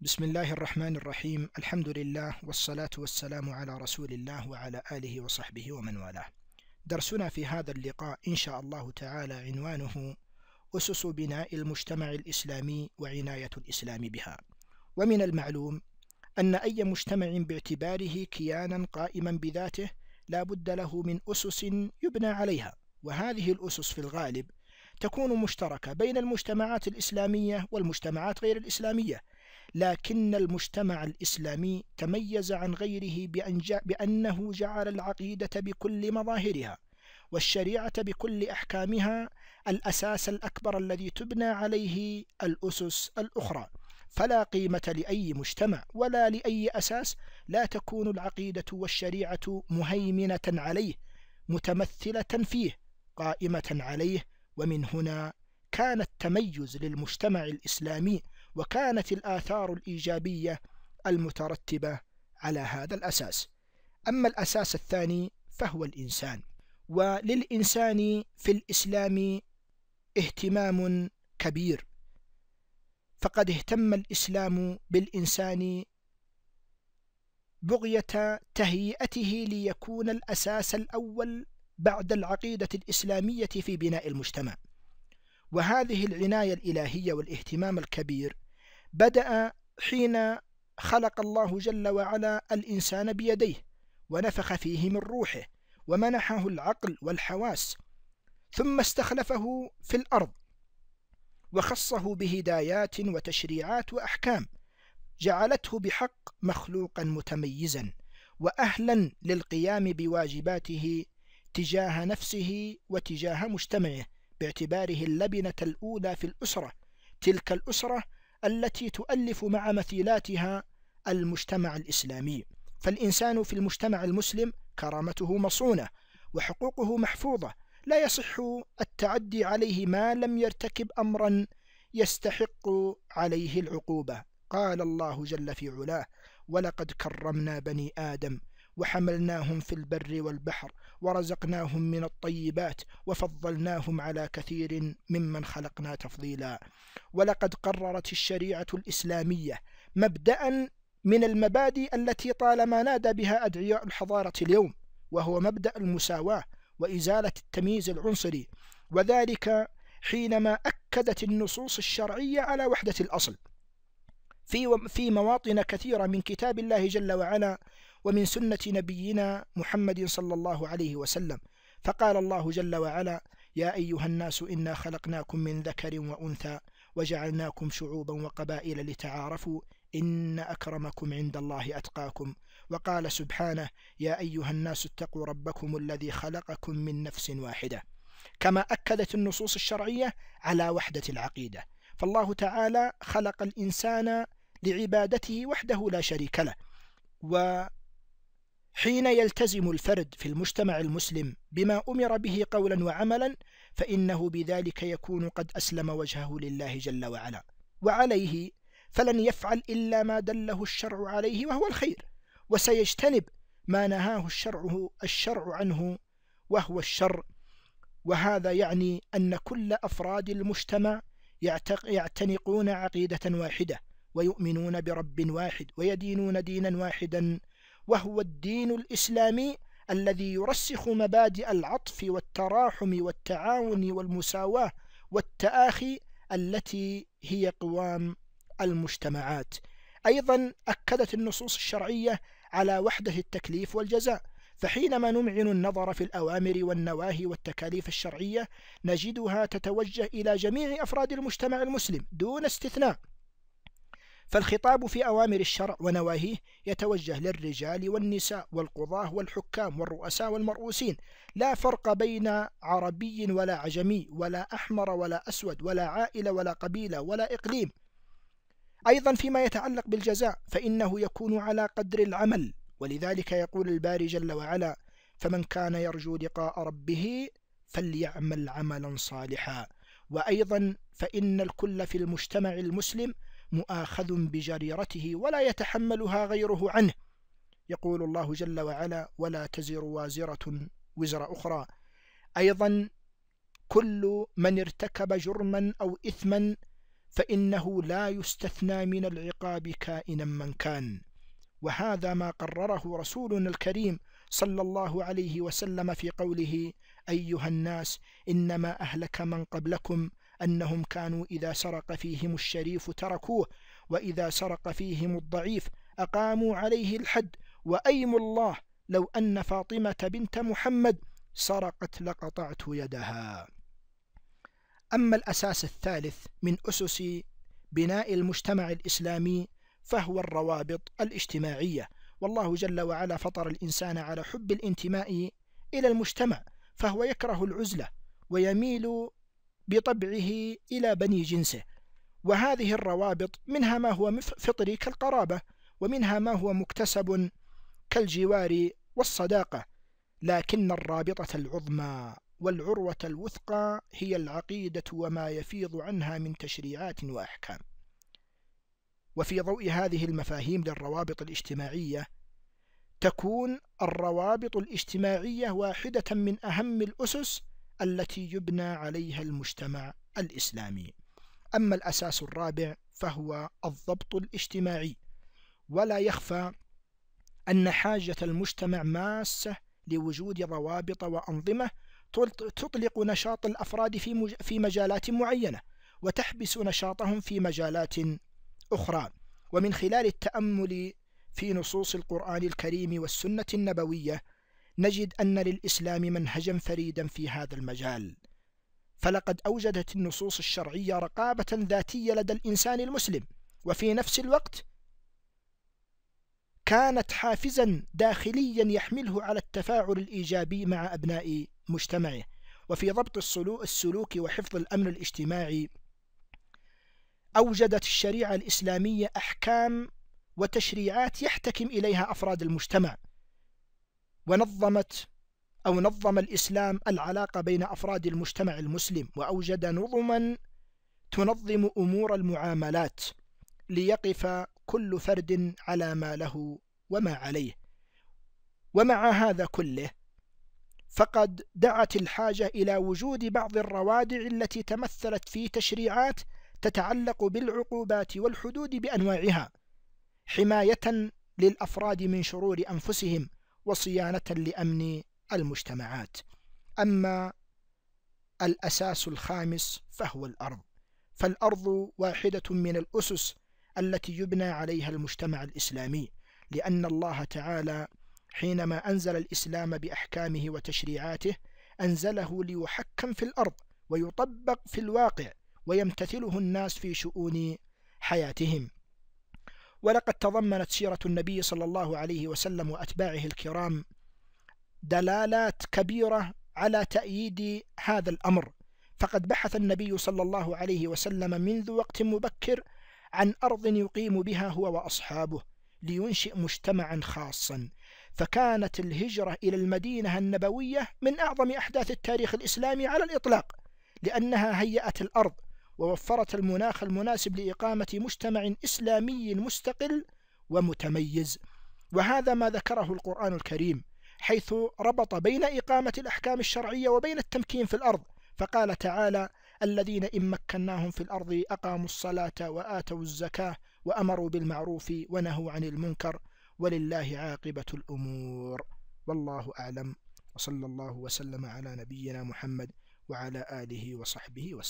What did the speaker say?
بسم الله الرحمن الرحيم الحمد لله والصلاة والسلام على رسول الله وعلى آله وصحبه ومن والاه درسنا في هذا اللقاء إن شاء الله تعالى عنوانه أسس بناء المجتمع الإسلامي وعناية الإسلام بها ومن المعلوم أن أي مجتمع باعتباره كيانا قائما بذاته لا بد له من أسس يبنى عليها وهذه الأسس في الغالب تكون مشتركة بين المجتمعات الإسلامية والمجتمعات غير الإسلامية لكن المجتمع الإسلامي تميز عن غيره بأن بأنه جعل العقيدة بكل مظاهرها والشريعة بكل أحكامها الأساس الأكبر الذي تبنى عليه الأسس الأخرى فلا قيمة لأي مجتمع ولا لأي أساس لا تكون العقيدة والشريعة مهيمنة عليه متمثلة فيه قائمة عليه ومن هنا كان التميز للمجتمع الإسلامي وكانت الآثار الإيجابية المترتبة على هذا الأساس أما الأساس الثاني فهو الإنسان وللإنسان في الإسلام اهتمام كبير فقد اهتم الإسلام بالإنسان بغية تهيئته ليكون الأساس الأول بعد العقيدة الإسلامية في بناء المجتمع وهذه العناية الإلهية والاهتمام الكبير بدأ حين خلق الله جل وعلا الإنسان بيديه ونفخ فيه من روحه ومنحه العقل والحواس ثم استخلفه في الأرض وخصه بهدايات وتشريعات وأحكام جعلته بحق مخلوقا متميزا وأهلا للقيام بواجباته تجاه نفسه وتجاه مجتمعه باعتباره اللبنة الأولى في الأسرة تلك الأسرة التي تؤلف مع مثيلاتها المجتمع الإسلامي فالإنسان في المجتمع المسلم كرامته مصونة وحقوقه محفوظة لا يصح التعدي عليه ما لم يرتكب أمرا يستحق عليه العقوبة قال الله جل في علاه ولقد كرمنا بني آدم وحملناهم في البر والبحر ورزقناهم من الطيبات وفضلناهم على كثير ممن خلقنا تفضيلا ولقد قررت الشريعة الإسلامية مبدأ من المبادئ التي طالما نادى بها أدعياء الحضارة اليوم وهو مبدأ المساواة وإزالة التمييز العنصري وذلك حينما أكدت النصوص الشرعية على وحدة الأصل في في مواطن كثيرة من كتاب الله جل وعلا ومن سنة نبينا محمد صلى الله عليه وسلم فقال الله جل وعلا يا أيها الناس إنا خلقناكم من ذكر وأنثى وجعلناكم شعوبا وقبائل لتعارفوا إن أكرمكم عند الله أتقاكم وقال سبحانه يا أيها الناس اتقوا ربكم الذي خلقكم من نفس واحدة كما أكدت النصوص الشرعية على وحدة العقيدة فالله تعالى خلق الإنسان لعبادته وحده لا شريك له وحين يلتزم الفرد في المجتمع المسلم بما أمر به قولا وعملا فإنه بذلك يكون قد أسلم وجهه لله جل وعلا وعليه فلن يفعل إلا ما دله الشرع عليه وهو الخير وسيجتنب ما نهاه الشرع الشرع عنه وهو الشر وهذا يعني أن كل أفراد المجتمع يعتنقون عقيدة واحدة ويؤمنون برب واحد ويدينون دينا واحدا وهو الدين الإسلامي الذي يرسخ مبادئ العطف والتراحم والتعاون والمساواة والتآخي التي هي قوام المجتمعات أيضا أكدت النصوص الشرعية على وحده التكليف والجزاء فحينما نمعن النظر في الأوامر والنواهي والتكاليف الشرعية نجدها تتوجه إلى جميع أفراد المجتمع المسلم دون استثناء فالخطاب في أوامر الشرع ونواهيه يتوجه للرجال والنساء والقضاة والحكام والرؤساء والمرؤوسين لا فرق بين عربي ولا عجمي ولا أحمر ولا أسود ولا عائلة ولا قبيلة ولا إقليم أيضا فيما يتعلق بالجزاء فإنه يكون على قدر العمل ولذلك يقول الباري جل وعلا فمن كان يرجو لقاء ربه فليعمل عملا صالحا وأيضا فإن الكل في المجتمع المسلم مؤاخذ بجريرته ولا يتحملها غيره عنه يقول الله جل وعلا ولا تزر وازرة وزر أخرى أيضا كل من ارتكب جرما أو إثما فإنه لا يستثنى من العقاب كائنا من كان وهذا ما قرره رسولنا الكريم صلى الله عليه وسلم في قوله أيها الناس إنما أهلك من قبلكم أنهم كانوا إذا سرق فيهم الشريف تركوه وإذا سرق فيهم الضعيف أقاموا عليه الحد وأيم الله لو أن فاطمة بنت محمد سرقت لقطعت يدها أما الأساس الثالث من أسس بناء المجتمع الإسلامي فهو الروابط الاجتماعية والله جل وعلا فطر الإنسان على حب الانتماء إلى المجتمع فهو يكره العزلة ويميل بطبعه إلى بني جنسه وهذه الروابط منها ما هو فطري كالقرابة ومنها ما هو مكتسب كالجوار والصداقة لكن الرابطة العظمى والعروة الوثقى هي العقيدة وما يفيض عنها من تشريعات وأحكام وفي ضوء هذه المفاهيم للروابط الاجتماعية تكون الروابط الاجتماعية واحدة من أهم الأسس التي يبنى عليها المجتمع الإسلامي أما الأساس الرابع فهو الضبط الاجتماعي ولا يخفى أن حاجة المجتمع ماسة لوجود ضوابط وأنظمة تطلق نشاط الأفراد في في مجالات معينة وتحبس نشاطهم في مجالات أخرى ومن خلال التأمل في نصوص القرآن الكريم والسنة النبوية نجد أن للإسلام منهجا فريدا في هذا المجال فلقد أوجدت النصوص الشرعية رقابة ذاتية لدى الإنسان المسلم وفي نفس الوقت كانت حافزا داخليا يحمله على التفاعل الإيجابي مع أبناء مجتمعه وفي ضبط السلوك وحفظ الأمن الاجتماعي أوجدت الشريعة الإسلامية أحكام وتشريعات يحتكم إليها أفراد المجتمع ونظمت أو نظم الإسلام العلاقة بين أفراد المجتمع المسلم وأوجد نظما تنظم أمور المعاملات ليقف كل فرد على ما له وما عليه ومع هذا كله فقد دعت الحاجة إلى وجود بعض الروادع التي تمثلت في تشريعات تتعلق بالعقوبات والحدود بأنواعها حماية للأفراد من شرور أنفسهم وصيانة لأمن المجتمعات أما الأساس الخامس فهو الأرض فالأرض واحدة من الأسس التي يبنى عليها المجتمع الإسلامي لأن الله تعالى حينما أنزل الإسلام بأحكامه وتشريعاته أنزله ليحكم في الأرض ويطبق في الواقع ويمتثله الناس في شؤون حياتهم ولقد تضمنت سيرة النبي صلى الله عليه وسلم وأتباعه الكرام دلالات كبيرة على تأييد هذا الأمر فقد بحث النبي صلى الله عليه وسلم منذ وقت مبكر عن أرض يقيم بها هو وأصحابه لينشئ مجتمعا خاصا فكانت الهجرة إلى المدينة النبوية من أعظم أحداث التاريخ الإسلامي على الإطلاق لأنها هيأت الأرض ووفرت المناخ المناسب لإقامة مجتمع إسلامي مستقل ومتميز وهذا ما ذكره القرآن الكريم حيث ربط بين إقامة الأحكام الشرعية وبين التمكين في الأرض فقال تعالى الذين إن مكناهم في الأرض أقاموا الصلاة وآتوا الزكاة وأمروا بالمعروف ونهوا عن المنكر ولله عاقبة الأمور والله أعلم وصلى الله وسلم على نبينا محمد وعلى آله وصحبه وسلم